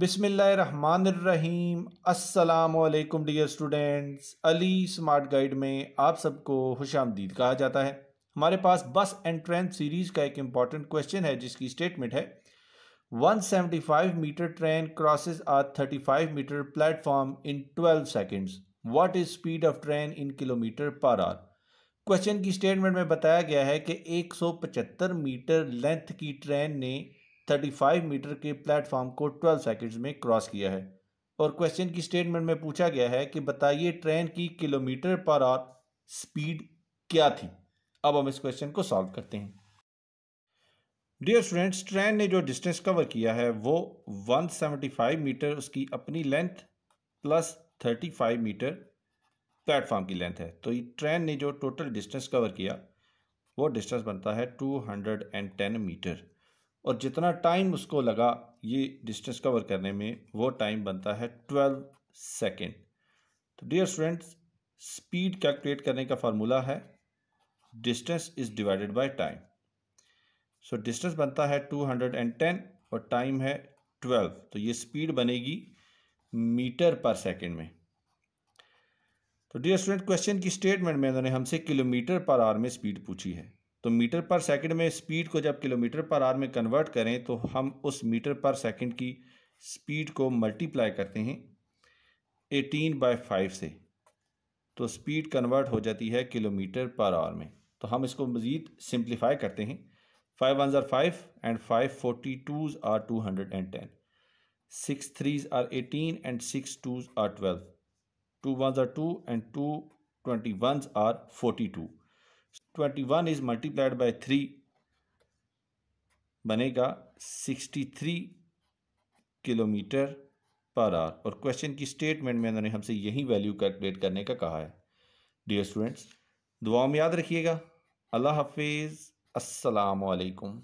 बिसमीम असलकम dear students Ali smart guide में आप सबको खुश आमदीद कहा जाता है हमारे पास बस एंट्रेंस सीरीज़ का एक इम्पॉर्टेंट क्वेश्चन है जिसकी स्टेटमेंट है 175 metre train crosses a 35 metre platform in 12 seconds what is speed of train in kilometre per hour question की स्टेटमेंट में बताया गया है कि 175 मीटर लेंथ की ट्रेन ने 35 मीटर के प्लेटफॉर्म को 12 सेकंड्स में क्रॉस किया है और क्वेश्चन की स्टेटमेंट में पूछा गया है कि बताइए ट्रेन की किलोमीटर पर आवर स्पीड क्या थी अब हम इस क्वेश्चन को सॉल्व करते हैं डियर स्टूडेंट्स ट्रेन ने जो डिस्टेंस कवर किया है वो 175 मीटर उसकी अपनी लेंथ प्लस 35 मीटर प्लेटफॉर्म की लेंथ है तो ये ट्रेन ने जो टोटल डिस्टेंस कवर किया वो डिस्टेंस बनता है 210 मीटर और जितना टाइम उसको लगा ये डिस्टेंस कवर करने में वो टाइम बनता है ट्वेल्व सेकेंड तो डियर स्टूडेंट्स स्पीड कैलकुलेट करने का फार्मूला है distance is divided by time so distance बनता है टू हंड्रेड एंड टेन और टाइम है ट्वेल्व तो ये स्पीड बनेगी मीटर पर सेकेंड में तो डियर स्टूडेंट क्वेश्चन की स्टेटमेंट में उन्होंने हमसे किलोमीटर पर आवर में स्पीड पूछी है तो मीटर पर सेकंड में स्पीड को जब किलोमीटर पर आर में कन्वर्ट करें तो हम उस मीटर पर सेकंड की स्पीड को मल्टीप्लाई करते हैं एटीन बाय फाइव से तो स्पीड कन्वर्ट हो जाती है किलोमीटर पर आवर में तो हम इसको मज़ीद सिंप्लीफाई करते हैं five one are five and five forty twos are two hundred and ten six threes are eighteen and six twos are twelve two one are two and two twenty one are forty two twenty one is multiplied by three बनेगा sixty three kilometre per hour और question की statement में उन्होंने हमसे यही value calculate करने का कहा है डियर स्टूडेंट्स दुआओं में याद रखिएगा अल्लाह हाफिज़ असलकम